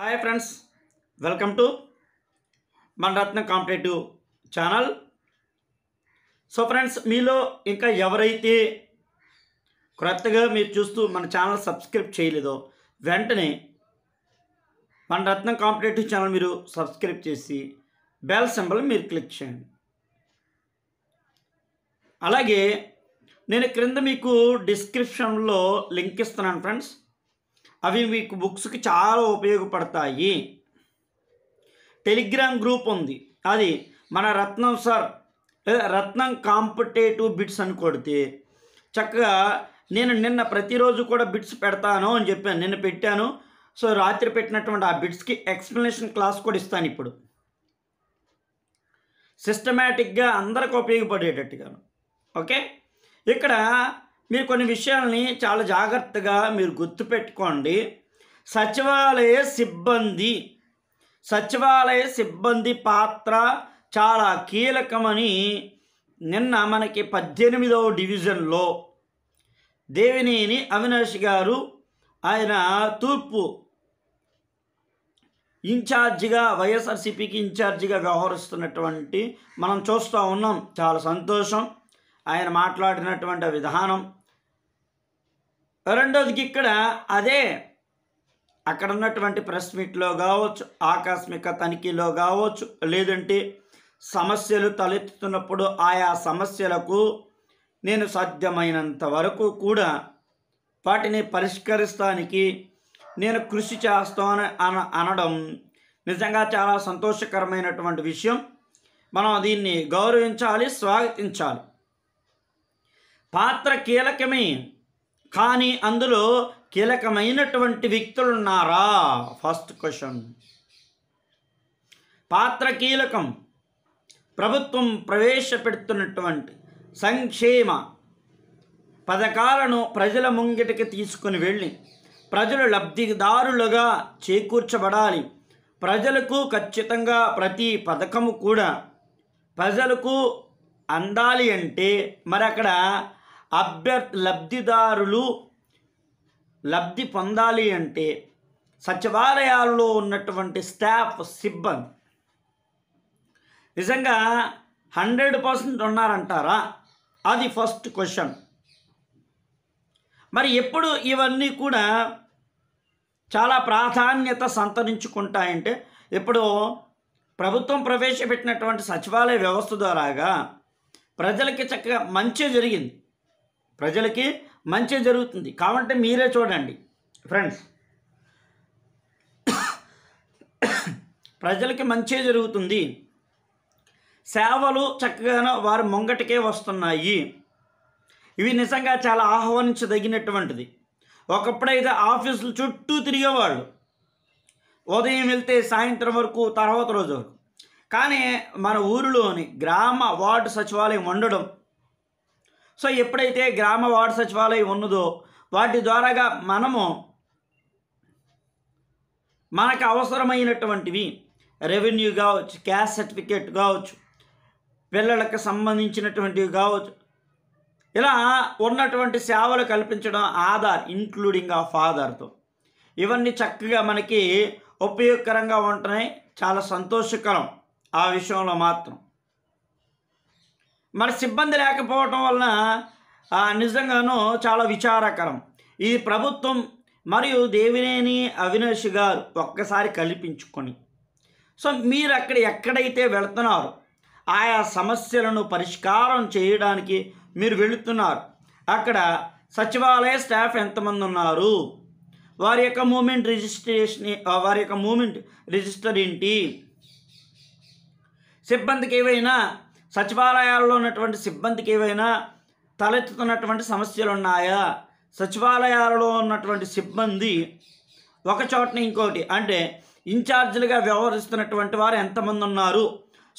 hi friends welcome to మన Ratna competitive channel so friends మీలో ఇంకా ఎవరైతే క్రొత్తగా మీరు చూస్తూ మన ఛానల్ సబ్స్క్రైబ్ చేయలేదో వెంటనే మన రత్న కాంపిటేటివ్ ఛానల్ మీరు సబ్స్క్రైబ్ చేసి బెల్ సింబల్ మీరు క్లిక్ చేయండి అలాగే నేను క్రింద మీకు డిస్క్రిప్షన్లో లింక్ ఇస్తున్నాను ఫ్రెండ్స్ అవి మీకు బుక్స్కి చాలా ఉపయోగపడతాయి టెలిగ్రామ్ గ్రూప్ ఉంది అది మన రత్నం సార్ లేదా రత్నం కాంపిటేటివ్ బిట్స్ అని కొడితే చక్కగా నేను నిన్న ప్రతిరోజు కూడా బిట్స్ పెడతాను అని చెప్పాను నిన్న పెట్టాను సో రాత్రి పెట్టినటువంటి ఆ బిట్స్కి ఎక్స్ప్లెనేషన్ క్లాస్ కూడా ఇస్తాను ఇప్పుడు సిస్టమేటిక్గా అందరికి ఉపయోగపడేటట్టుగాను ఓకే ఇక్కడ మీరు కొన్ని విషయాలని చాలా జాగ్రత్తగా మీరు గుర్తుపెట్టుకోండి సచివాలయ సిబ్బంది సచివాలయ సిబ్బంది పాత్ర చాలా కీలకమని నిన్న మనకి పద్దెనిమిదవ డివిజన్లో దేవినేని అవినాష్ గారు ఆయన తూర్పు ఇన్ఛార్జిగా వైఎస్ఆర్సీపీకి ఇన్ఛార్జిగా వ్యవహరిస్తున్నటువంటి మనం చూస్తూ ఉన్నాం చాలా సంతోషం ఆయన మాట్లాడినటువంటి విధానం రెండోదికి ఇక్కడ అదే అక్కడ ఉన్నటువంటి ప్రెస్ మీట్లో కావచ్చు ఆకస్మిక తనిఖీలో కావచ్చు లేదంటే సమస్యలు తలెత్తుతున్నప్పుడు ఆయా సమస్యలకు నేను సాధ్యమైనంత వరకు కూడా వాటిని పరిష్కరిస్తానికి నేను కృషి చేస్తాను అన అనడం నిజంగా చాలా సంతోషకరమైనటువంటి విషయం మనం దీన్ని గౌరవించాలి స్వాగతించాలి పాత్ర కీలకమే కానీ అందులో కీలకమైనటువంటి వ్యక్తులు ఉన్నారా ఫస్ట్ క్వశ్చన్ పాత్ర కీలకం ప్రభుత్వం ప్రవేశపెడుతున్నటువంటి సంక్షేమ పథకాలను ప్రజల ముంగిటికి తీసుకుని వెళ్ళి ప్రజలు లబ్ధిదారులుగా చేకూర్చబడాలి ప్రజలకు ఖచ్చితంగా ప్రతి పథకము కూడా ప్రజలకు అందాలి అంటే మరి అక్కడ అభ్యర్ లబ్ధిదారులు లబ్ధి పొందాలి అంటే సచివాలయాల్లో ఉన్నటువంటి స్టాఫ్ సిబ్బంది నిజంగా హండ్రెడ్ పర్సెంట్ ఉన్నారంటారా అది ఫస్ట్ క్వశ్చన్ మరి ఎప్పుడు ఇవన్నీ కూడా చాలా ప్రాధాన్యత సంతరించుకుంటాయంటే ఇప్పుడు ప్రభుత్వం ప్రవేశపెట్టినటువంటి సచివాలయ వ్యవస్థ ద్వారాగా ప్రజలకి చక్కగా మంచి జరిగింది ప్రజలకి మంచి జరుగుతుంది కావంటే మీరే చూడండి ఫ్రెండ్స్ ప్రజలకి మంచి జరుగుతుంది సేవలు చక్కగా వారి ముంగటికే వస్తున్నాయి ఇవి నిజంగా చాలా ఆహ్వానించదగినటువంటిది ఒకప్పుడైతే ఆఫీసులు చుట్టూ తిరిగేవాళ్ళు ఉదయం వెళ్తే సాయంత్రం వరకు తర్వాత రోజు వరకు కానీ మన ఊరిలోని గ్రామ వార్డు సచివాలయం ఉండడం సో ఎప్పుడైతే గ్రామ వార్డు సచివాలయం ఉన్నదో వాటి ద్వారాగా మనము మనకు అవసరమైనటువంటివి రెవెన్యూ కావచ్చు క్యాష్ సర్టిఫికేట్ కావచ్చు పిల్లలకు సంబంధించినటువంటివి కావచ్చు ఇలా ఉన్నటువంటి సేవలు కల్పించడం ఆధార్ ఇంక్లూడింగ్ ఆఫ్ ఆధార్తో ఇవన్నీ చక్కగా మనకి ఉపయోగకరంగా ఉంటున్నాయి చాలా సంతోషకరం ఆ విషయంలో మాత్రం మరి సిబ్బంది లేకపోవటం వలన నిజంగానూ చాలా విచారకరం ఈ ప్రభుత్వం మరియు దేవినేని అవినాష్ గారు ఒక్కసారి కల్పించుకొని సో మీరు అక్కడ ఎక్కడైతే వెళుతున్నారు ఆయా సమస్యలను పరిష్కారం చేయడానికి మీరు వెళుతున్నారు అక్కడ సచివాలయ స్టాఫ్ ఎంతమంది ఉన్నారు వారి యొక్క మూమెంట్ రిజిస్ట్రేషన్ వారి యొక్క మూమెంట్ రిజిస్టర్ ఏంటి సిబ్బందికి ఏవైనా సచివాలయాల్లో ఉన్నటువంటి సిబ్బందికి ఏవైనా తలెత్తుతున్నటువంటి సమస్యలు ఉన్నాయా సచివాలయాలలో ఉన్నటువంటి సిబ్బంది ఒక చోటని ఇంకోటి అంటే ఇన్ఛార్జీలుగా వ్యవహరిస్తున్నటువంటి వారు ఎంతమంది ఉన్నారు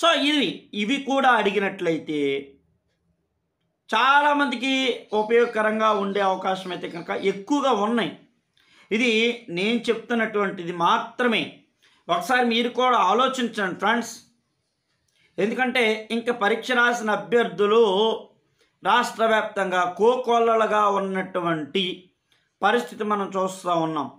సో ఇవి ఇవి కూడా అడిగినట్లయితే చాలామందికి ఉపయోగకరంగా ఉండే అవకాశం అయితే కనుక ఎక్కువగా ఉన్నాయి ఇది నేను చెప్తున్నటువంటిది మాత్రమే ఒకసారి మీరు కూడా ఆలోచించండి ఫ్రెండ్స్ ఎందుకంటే ఇంకా పరీక్ష రాసిన అభ్యర్థులు రాష్ట్ర వ్యాప్తంగా కోకొల్లలుగా ఉన్నటువంటి పరిస్థితి మనం చూస్తూ ఉన్నాం